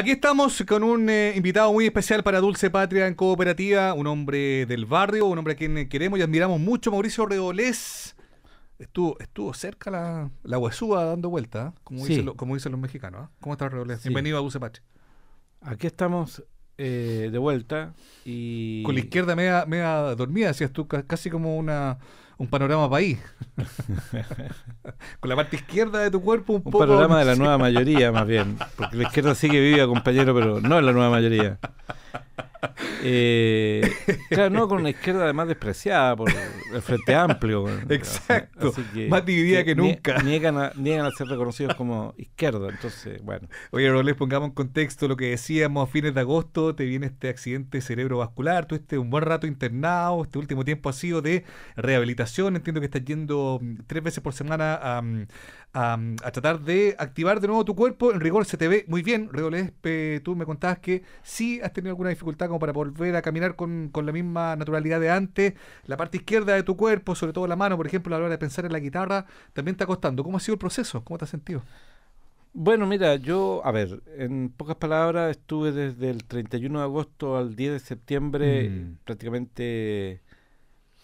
Aquí estamos con un eh, invitado muy especial para Dulce Patria en Cooperativa, un hombre del barrio, un hombre a quien eh, queremos y admiramos mucho, Mauricio Redolés. Estuvo, estuvo cerca la, la huesúa dando vuelta, ¿eh? como, dicen como dicen los mexicanos. ¿Cómo estás, Redolés? Bienvenido a Dulce Patria. Aquí estamos eh, de vuelta. Y... Con la izquierda media, media dormida, decías tú, casi como una, un panorama país. con la parte izquierda de tu cuerpo un, poco... panorama de la nueva mayoría, más bien. Porque la izquierda sí que vive, compañero, pero no en la nueva mayoría. Eh, claro, no con una izquierda además despreciada por el Frente Amplio. Exacto. Más dividida que, nunca. Niegan a, niegan ser reconocidos como izquierda. Entonces, bueno. Oye, les pongamos en contexto lo que decíamos a fines de agosto. Te viene este accidente cerebrovascular. Tuviste un buen rato internado. Este último tiempo ha sido de rehabilitación. Entiendo que estás yendo mm, tres veces por semana a. Mm, a, tratar de activar de nuevo tu cuerpo. En rigor se te ve muy bien. Rigolés, tú me contabas que sí has tenido alguna dificultad como para volver a caminar con, con, la misma naturalidad de antes. La parte izquierda de tu cuerpo, sobre todo la mano, por ejemplo, a la hora de pensar en la guitarra, también está costando. ¿Cómo ha sido el proceso? ¿Cómo te has sentido? Bueno, mira, yo, a ver, en pocas palabras, estuve desde el 31 de agosto al 10 de septiembre mm. prácticamente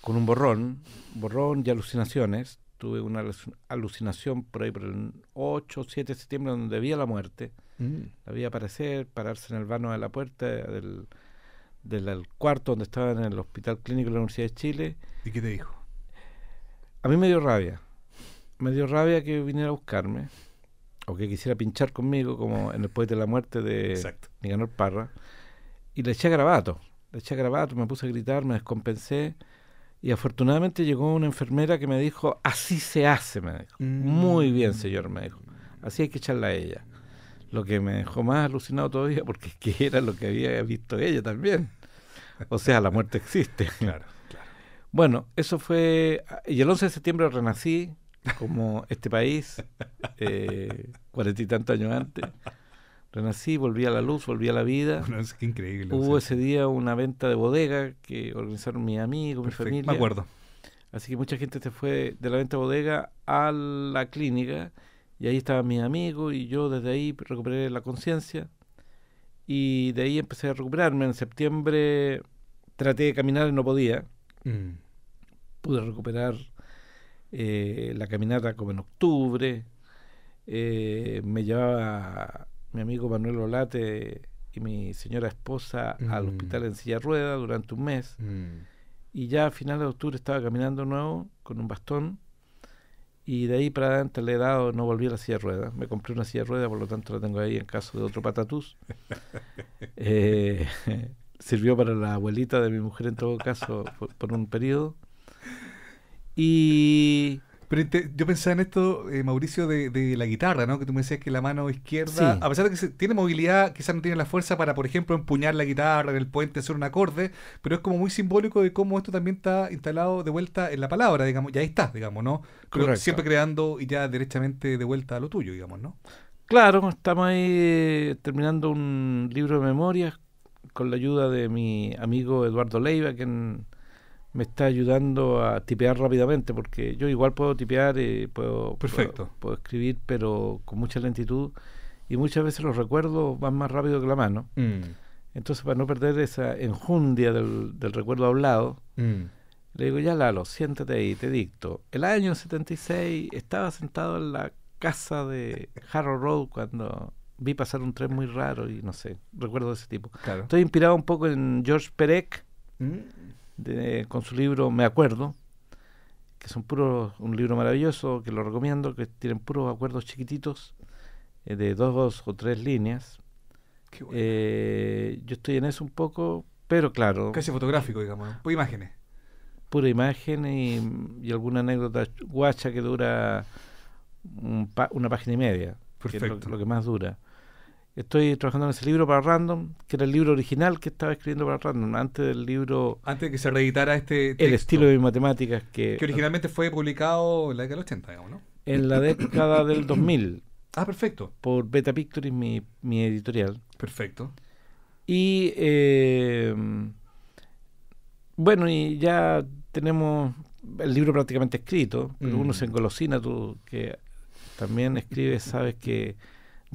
con un borrón, borrón y alucinaciones tuve una alucinación por ahí, por el 8 o 7 de septiembre, donde vi la muerte. La mm. vi aparecer, pararse en el vano de la puerta del, cuarto donde estaba en el Hospital Clínico de la Universidad de Chile. ¿Y qué te dijo? A mí me dio rabia. Me dio rabia que viniera a buscarme, o que quisiera pinchar conmigo, como en el Poeta de la Muerte de Miguel Parra. Y le eché grabato, le eché grabato, me puse a gritar, me descompensé y afortunadamente llegó una enfermera que me dijo, así se hace, me dijo. Muy bien, mm. señor, me dijo. Así hay que echarla a ella. Lo que me dejó más alucinado todavía porque es que era lo que había visto ella también. O sea, la muerte existe. claro, Bueno, eso fue... Ah, y el 11 de septiembre renací como este país, eh, cuarenta y tantos años antes renací, volví a la luz, volví a la vida. increíble. Hubo ese día una venta de bodega que organizaron mi amigo, mi familia. Me acuerdo. Así que mucha gente se fue de la venta de bodega a la clínica y ahí estaba mi amigo y yo desde ahí recuperé la conciencia y de ahí empecé a recuperarme. En septiembre traté de caminar y no podía. Mm. Pude recuperar eh, la caminata como en octubre. Eh, me llevaba mi amigo Manuel Olate y mi señora esposa al mm. hospital en silla rueda durante un mes. Mm. Y ya a finales de octubre estaba caminando nuevo con un bastón. Y de ahí para adelante le he dado, no volver a la silla rueda. Me compré una silla rueda, por lo tanto la tengo ahí en caso de otro patatús. Eh, sirvió para la abuelita de mi mujer en todo caso por, por un periodo. Y pero yo pensaba en esto, eh, Mauricio, de, la guitarra, ¿no? Que tú me decías que la mano izquierda, a pesar de que tiene movilidad, quizás no tiene la fuerza para, por ejemplo, empuñar la guitarra en el puente, hacer un acorde, pero es como muy simbólico de cómo esto también está instalado de vuelta en la palabra, digamos, ya está, digamos, ¿no? siempre creando y ya derechamente de vuelta a lo tuyo, digamos, ¿no? Claro, estamos ahí eh, terminando un libro de memorias con la ayuda de mi amigo Eduardo Leiva, que en me está ayudando a tipear rápidamente, porque yo igual puedo tipear, y eh, puedo, Perfecto. puedo, escribir, pero con mucha lentitud y muchas veces los recuerdos van más rápido que la mano. Mm. Entonces, para no perder esa enjundia del, recuerdo hablado, mm. le digo, ya Lalo, siéntate ahí, te dicto. El año 76 estaba sentado en la casa de Harrow Road cuando vi pasar un tren muy raro y no sé, recuerdo de ese tipo. Estoy inspirado un poco en George Perec. Mm con su libro Me Acuerdo, que son puros, un libro maravilloso, que lo recomiendo, que tienen puros acuerdos chiquititos eh, de dos o tres líneas. Eh, yo estoy en eso un poco, pero claro. Casi fotográfico, digamos, por imágenes. Pura imagen y, alguna anécdota guacha que dura una página y media, Perfecto. lo que más dura. Estoy trabajando en ese libro para Random, que era el libro original que estaba escribiendo para Random, antes del libro... Antes de que se reeditara este... el estilo de matemáticas que... Que originalmente fue publicado en la década del 80, digamos, ¿no? En la década del 2000. Ah, perfecto. Por Beta Pictures, mi, mi editorial. Perfecto. Y eh, bueno, y ya tenemos el libro prácticamente escrito, pero uno mm. se engolosina, tú que también escribes, sabes que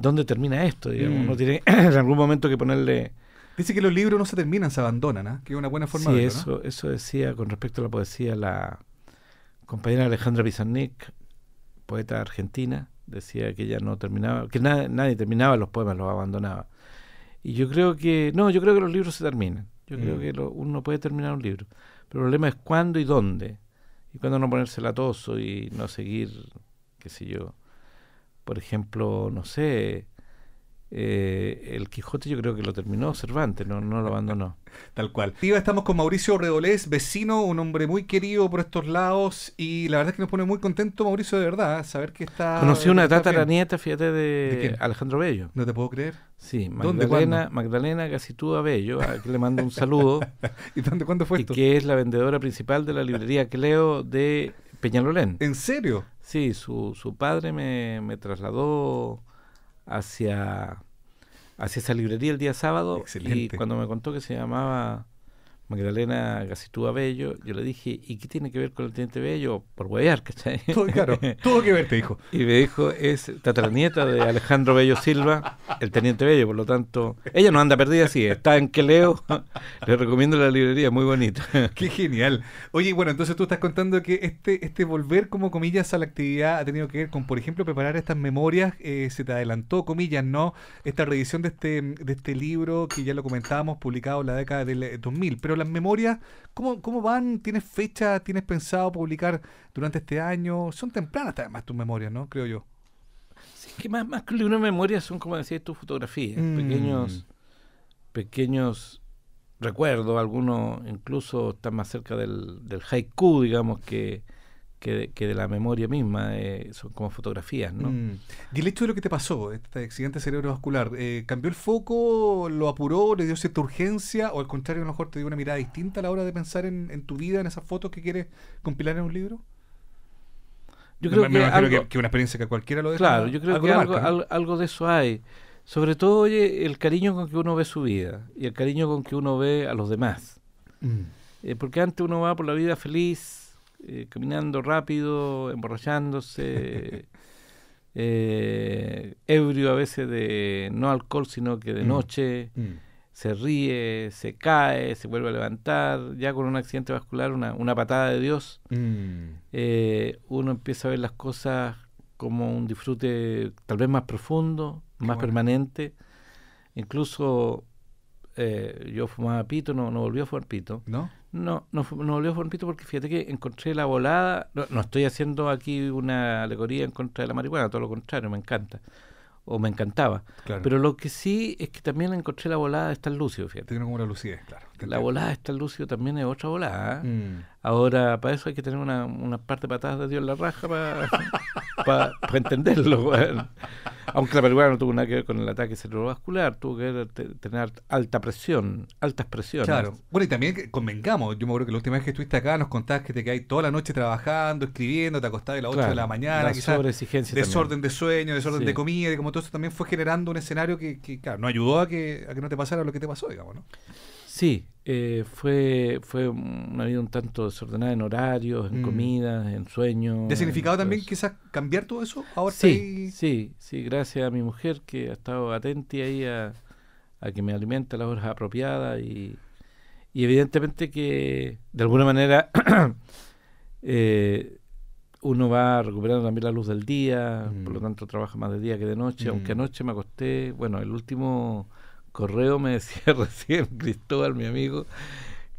¿dónde termina esto? Digamos? Mm. No tiene en algún momento que ponerle... Dice que los libros no se terminan, se abandonan, ¿eh? que es una buena forma de Sí, eso, eso decía con respecto a la poesía la compañera Alejandra Pizarnik, poeta argentina, decía que ella no terminaba, que nadie terminaba los poemas, los abandonaba. Y yo creo que, no, yo creo que los libros se terminan. Yo creo mm. que uno puede terminar un libro. Pero el problema es cuándo y dónde. Y cuándo no ponerse latoso y no seguir, qué sé yo, por ejemplo, no sé, eh, el Quijote yo creo que lo terminó Cervantes, no, no lo abandonó. Tal cual. Iba estamos con Mauricio Redolés, vecino, un hombre muy querido por estos lados y la verdad es que nos pone muy contento Mauricio de verdad, ¿eh? saber que está... Conocí una la nieta, fíjate, de, Alejandro Bello. No te puedo creer. Sí, Magdalena, Magdalena Gacitúa Bello, a que le mando un saludo. ¿Y dónde, cuándo fue y que es la vendedora principal de la librería Cleo de Peñalolén. ¿En serio? Sí, su, su padre me, trasladó hacia, hacia esa librería el día sábado y cuando me contó que se llamaba Magdalena Gacitúa Bello, yo le dije, ¿y qué tiene que ver con el teniente Bello? Por huevear, ¿cachai? Todo, claro, tuvo que ver, te dijo. Y me dijo, es tatranieta de Alejandro Bello Silva, el teniente Bello, por lo tanto, ella no anda perdida, así está en que leo le recomiendo la librería, muy bonita. Qué genial. Oye, bueno, entonces tú estás contando que este, este volver, como comillas, a la actividad ha tenido que ver con, por ejemplo, preparar estas memorias, eh, se te adelantó, comillas, ¿no? Esta reedición de este, de este libro que ya lo comentábamos, publicado en la década del 2000, eh, pero memorias, ¿cómo, van? ¿Tienes fecha? ¿Tienes pensado publicar durante este año? Son tempranas además tus memorias, ¿no? Creo yo. Sí, que más, más que una memoria son, como decías tus fotografías, mm. pequeños, pequeños recuerdos, algunos incluso están más cerca del haiku, digamos, que que de, la memoria misma, eh, son como fotografías, ¿no? Y el hecho de lo que te pasó, este accidente cerebrovascular, eh, ¿cambió el foco, lo apuró, le dio cierta urgencia, o al contrario, a lo mejor te dio una mirada distinta a la hora de pensar en, tu vida, en esas fotos que quieres compilar en un libro? Yo creo que, que, una experiencia que cualquiera lo deja. Claro, yo creo que algo, de eso hay. Sobre todo, oye, el cariño con que uno ve su vida y el cariño con que uno ve a los demás. Mm. Eh, porque antes uno va por la vida feliz, eh, caminando rápido, emborrachándose, eh, ebrio a veces de no alcohol, sino que de mm, noche, mm. se ríe, se cae, se vuelve a levantar, ya con un accidente vascular, una, una patada de Dios, mm. eh, uno empieza a ver las cosas como un disfrute tal vez más profundo, más permanente, incluso eh, yo fumaba pito, no, no volvió a fumar pito. ¿No? No, no, no a fumar pito porque fíjate que encontré la volada. No, estoy haciendo aquí una alegoría en contra de la marihuana, todo lo contrario, me encanta. O me encantaba. Pero lo que sí es que también encontré la volada de estar lúcido, fíjate. Tiene como una lucidez, claro. La volada está lúcido también es otra volada. ¿ah? Mm. Ahora, para eso hay que tener una, parte de patadas de Dios en la raja para entenderlo. Aunque la peruana no tuvo nada que ver con el ataque cerebrovascular, tuvo que tener alta presión, altas presiones. Claro. Bueno, y también convengamos, yo me acuerdo que la última vez que estuviste acá nos contabas que te quedabas toda la noche trabajando, escribiendo, te acostabas de las 8 de la mañana, quizás. Desorden de sueño, desorden de comida, y como todo eso también fue generando un escenario que, claro, no ayudó a que, a que no te pasara lo que te pasó, digamos, ¿no? Sí, eh, fue, fue una vida un tanto desordenada en horarios, en mm. comidas, en sueños. ¿De significado también quizás cambiar todo eso? Ahora sí, sí, sí, gracias a mi mujer que ha estado atenta ahí a, a que me alimente a las horas apropiadas y, evidentemente que de alguna manera eh, uno va recuperando también la luz del día, por lo mm. tanto trabaja más de día que de noche, aunque mm. anoche me acosté, bueno, el último correo me decía recién Cristóbal, mi amigo,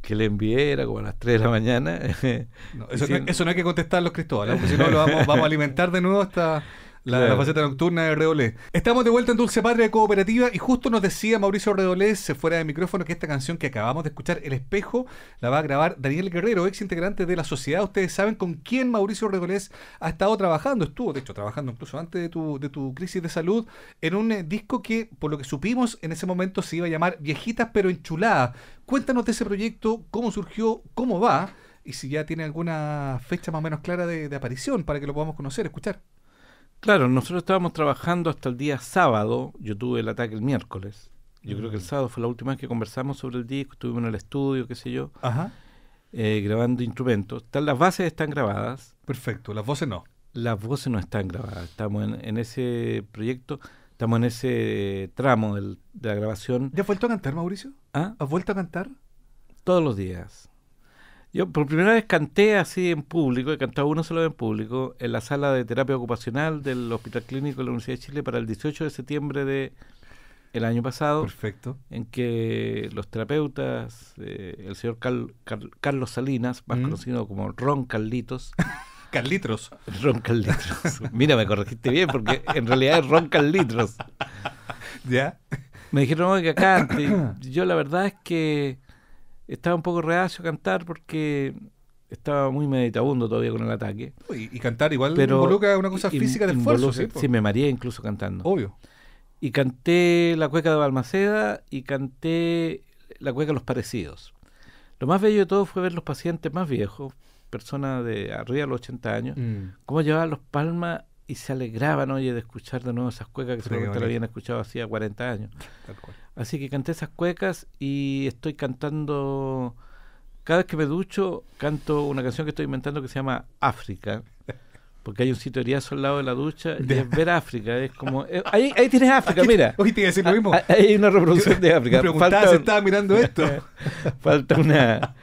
que le envié, era como a las 3 de la mañana. eso, no, eso, no, hay que los Cristóbal, porque si no lo vamos, a alimentar de nuevo hasta, la, de la, faceta nocturna de Redolés Estamos de vuelta en Dulce Patria Cooperativa y justo nos decía Mauricio Redolés se fuera de micrófono, que esta canción que acabamos de escuchar, El Espejo, la va a grabar Daniel Guerrero, ex integrante de la sociedad. Ustedes saben con quién Mauricio Redolés ha estado trabajando, estuvo de hecho trabajando incluso antes de tu, de tu crisis de salud, en un eh, disco que, por lo que supimos, en ese momento se iba a llamar Viejitas pero Enchuladas. Cuéntanos de ese proyecto, cómo surgió, cómo va y si ya tiene alguna fecha más o menos clara de, de, aparición para que lo podamos conocer, escuchar. Claro, nosotros estábamos trabajando hasta el día sábado, yo tuve el ataque el miércoles, yo creo que el mm. sábado fue la última vez que conversamos sobre el disco, estuvimos en el estudio, qué sé yo, eh, grabando instrumentos. las bases están grabadas. Perfecto, las voces no. Las voces no están grabadas, estamos en, ese proyecto, estamos en ese tramo de la grabación. ¿Ya has vuelto a cantar, Mauricio? ¿Ah? ¿Has vuelto a cantar? Todos los días. Yo por primera vez canté así en público, he cantado uno solo en público, en la sala de terapia ocupacional del Hospital Clínico de la Universidad de Chile para el 18 de septiembre de año pasado. Perfecto. En que los terapeutas, eh, el señor Carlos Salinas, más mm. conocido como Ron Carlitos. Carlitos. Ron Carlitos. Mira, me corregiste bien porque en realidad es Ron Carlitos. ¿Ya? Me dijeron, que cante. Yo la verdad es que estaba un poco reacio a cantar porque estaba muy meditabundo todavía con el ataque. Y, cantar igual pero involucra una cosa física de esfuerzo. ¿sí? sí, me mareé incluso cantando. Obvio. Y canté La Cueca de Balmaceda y canté La Cueca de los Parecidos. Lo más bello de todo fue ver los pacientes más viejos, personas de arriba de los 80 años, mm. cómo llevaban los palmas y se alegraban, oye, de escuchar de nuevo esas cuecas que seguramente lo habían escuchado hacía 40 años. Así que canté esas cuecas y estoy cantando, cada vez que me ducho, canto una canción que estoy inventando que se llama África. Porque hay un sitio sitioriazo al lado de la ducha y es ver África. Es como. Eh, ahí, ahí tienes África, mira. ¿Oye, te iba decir lo ah, mismo. Ah, hay una reproducción de África. Me preguntaba si estaba mirando esto. falta una.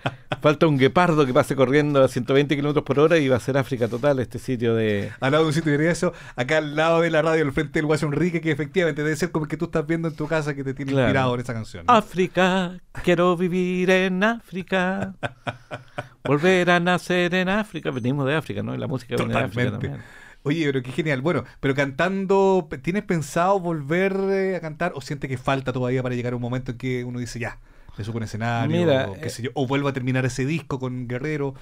Falta un guepardo que pase corriendo a 120 kilómetros por hora y va a ser África total este sitio de. Al lado de un sitio de regreso, acá al lado de la radio, al frente del Guasón Rique que efectivamente debe ser como que tú estás viendo en tu casa que te tiene inspirado en esa canción. África, quiero vivir en África. Volver a nacer en África. Venimos de África, ¿no? la música de también. Oye, pero qué genial. Bueno, pero cantando, ¿tienes pensado volver eh, a cantar o sientes que falta todavía para llegar a un momento en que uno dice, ya, eso escenario, o, qué eh, yo, vuelvo a terminar ese disco con Guerrero.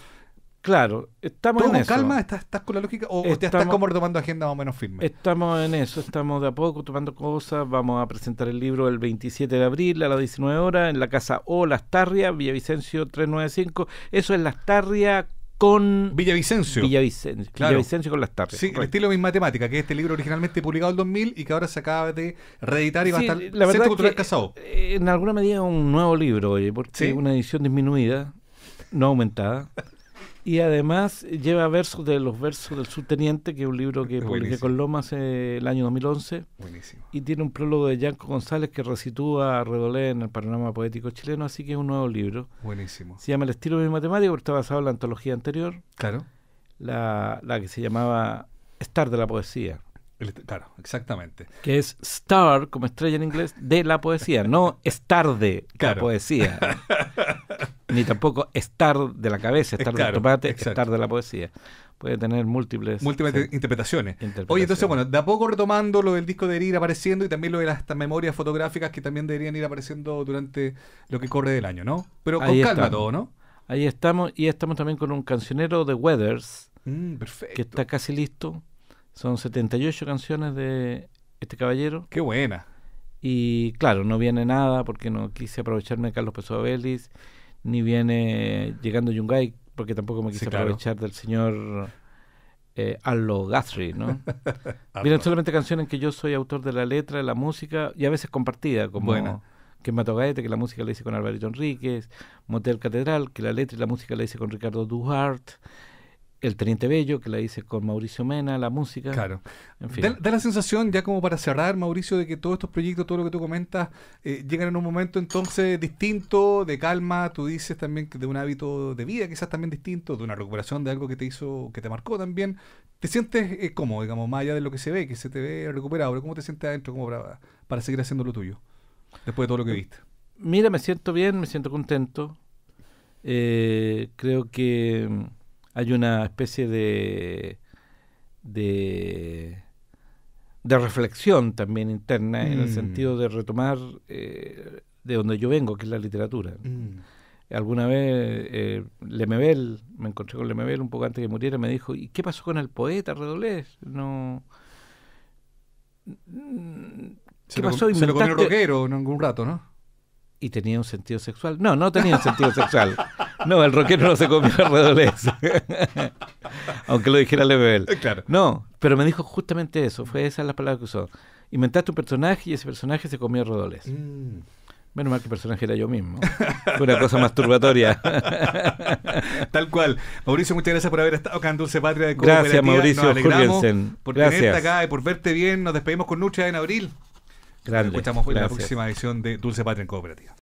Claro, estamos en con eso. calma? ¿Estás, con la lógica? ¿O estás como retomando agenda o menos firme? Estamos en eso, estamos de a poco tomando cosas. Vamos a presentar el libro el 27 de abril a las 19 horas en la casa O, Las Tarrias, Villavicencio 395. Eso es Las Tarrias con Villavicencio. Villavicencio, Villavicencio con las tardes. Sí, el estilo Mis Matemáticas, que este libro originalmente publicado en 2000 y que ahora se acaba de reeditar y va a estar la verdad Casado. Eh, en alguna medida un nuevo libro, oye, porque una edición disminuida, no aumentada. Y además lleva versos de los versos del subteniente, que es un libro que publiqué con Lomas hace eh, el año 2011. Buenísimo. Y tiene un prólogo de Yanco González que resitúa a Redolé en el panorama poético chileno, así que es un nuevo libro. Buenísimo. Se llama El estilo de mi matemático, porque está basado en la antología anterior. Claro. La, que se llamaba Star de la poesía. claro, exactamente. Que es star, como estrella en inglés, de la poesía, no star de la poesía. ni tampoco estar de la cabeza, estar estar de la poesía. Puede tener múltiples, interpretaciones. Oye, entonces, bueno, de a poco retomando lo del disco de ir apareciendo y también lo de las memorias fotográficas que también deberían ir apareciendo durante lo que corre del año, ¿no? Pero con Ahí calma todo, ¿no? Ahí estamos, y estamos también con un cancionero de Weathers, mm, que está casi listo. Son 78 canciones de este caballero. ¡Qué buena! Y claro, no viene nada porque no quise aprovecharme de Carlos Pesovelis ni viene llegando Yungay, porque tampoco me quise aprovechar del señor eh, Arlo Guthrie, ¿no? Vienen solamente canciones que yo soy autor de la letra, de la música y a veces compartida, como bueno. que Mato Gaete, que la música la hice con Alvarito Enríquez, Motel Catedral, que la letra y la música la hice con Ricardo Duhart el Teniente Bello, que la hice con Mauricio Mena, la música. Claro. En fin. da, la sensación, ya como para cerrar, Mauricio, de que todos estos proyectos, todo lo que tú comentas, eh, llegan en un momento entonces distinto, de calma, tú dices también que de un hábito de vida quizás también distinto, de una recuperación de algo que te hizo, que te marcó también. ¿Te sientes eh, cómodo, cómo, digamos, más allá de lo que se ve, que se te ve recuperado, cómo te sientes adentro como para, para seguir haciendo lo tuyo, después de todo lo que viste? Mira, me siento bien, me siento contento. Eh, creo que hay una especie de, de, reflexión también interna en el mm. sentido de retomar eh, de donde yo vengo, que es la literatura. Mm. Alguna vez eh, Lemebel, me encontré con Lemebel un poco antes de que muriera, me dijo, ¿y qué pasó con el poeta Redolés? No... ¿Qué se pasó? Lo, se lo comió roquero en algún rato, ¿no? Y tenía un sentido sexual. No, no tenía un sentido sexual. No, el rockero no se comió el Aunque lo dijera Lebel. Eh, no, pero me dijo justamente eso. Fue esa la palabra que usó. Inventaste un personaje y ese personaje se comió el mm. Menos mal que el personaje era yo mismo. Fue una cosa masturbatoria. Tal cual. Mauricio, muchas gracias por haber estado acá en Dulce Patria de Cooperativa. Gracias, Mauricio Nos Por gracias. tenerte acá y por verte bien. Nos despedimos con Nucha en abril. Grande. Nos escuchamos en la próxima edición de Dulce Patria en Cooperativa.